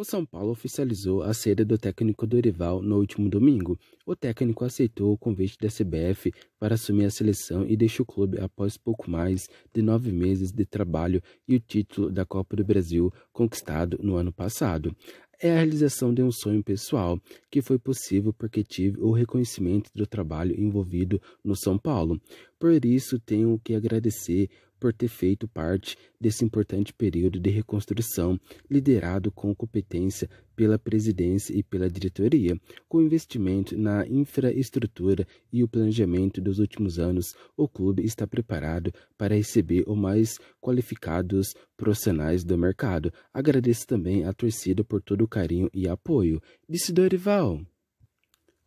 O São Paulo oficializou a saída do técnico Dorival no último domingo. O técnico aceitou o convite da CBF para assumir a seleção e deixou o clube após pouco mais de nove meses de trabalho e o título da Copa do Brasil conquistado no ano passado é a realização de um sonho pessoal, que foi possível porque tive o reconhecimento do trabalho envolvido no São Paulo. Por isso, tenho que agradecer por ter feito parte desse importante período de reconstrução, liderado com competência pela presidência e pela diretoria, com investimento na infraestrutura e o planejamento dos últimos anos, o clube está preparado para receber os mais qualificados profissionais do mercado. Agradeço também à torcida por todo o carinho e apoio. Disse Dorival.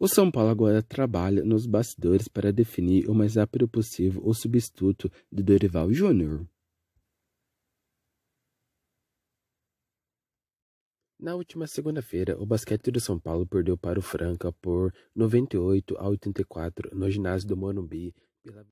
O São Paulo agora trabalha nos bastidores para definir o mais rápido possível o substituto de Dorival Júnior. Na última segunda-feira, o basquete do São Paulo perdeu para o Franca por 98 a 84 no ginásio do Morumbi pela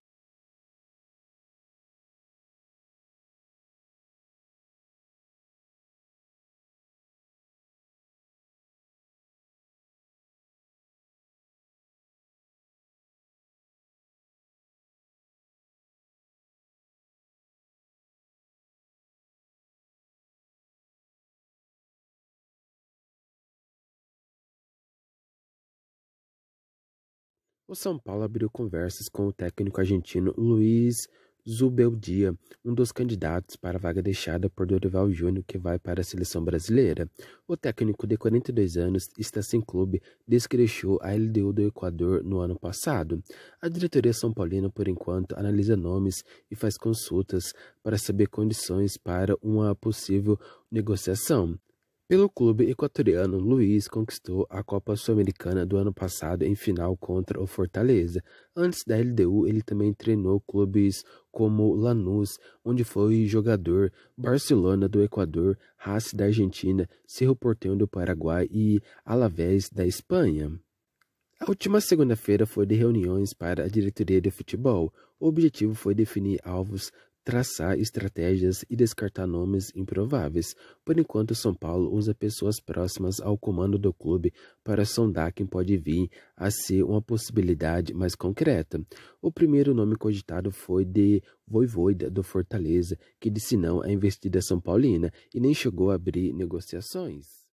O São Paulo abriu conversas com o técnico argentino Luiz Zubeldia, um dos candidatos para a vaga deixada por Dorival Júnior, que vai para a seleção brasileira. O técnico de 42 anos está sem clube, descrechou a LDU do Equador no ano passado. A diretoria São Paulina, por enquanto, analisa nomes e faz consultas para saber condições para uma possível negociação. Pelo clube equatoriano, Luiz conquistou a Copa Sul-Americana do ano passado em final contra o Fortaleza. Antes da LDU, ele também treinou clubes como Lanús, onde foi jogador, Barcelona do Equador, Haas da Argentina, Cerro Porteño do Paraguai e Alavés da Espanha. A última segunda-feira foi de reuniões para a diretoria de futebol. O objetivo foi definir alvos traçar estratégias e descartar nomes improváveis. Por enquanto, São Paulo usa pessoas próximas ao comando do clube para sondar quem pode vir a ser uma possibilidade mais concreta. O primeiro nome cogitado foi de Voivoida do Fortaleza, que disse não à investida São Paulina e nem chegou a abrir negociações.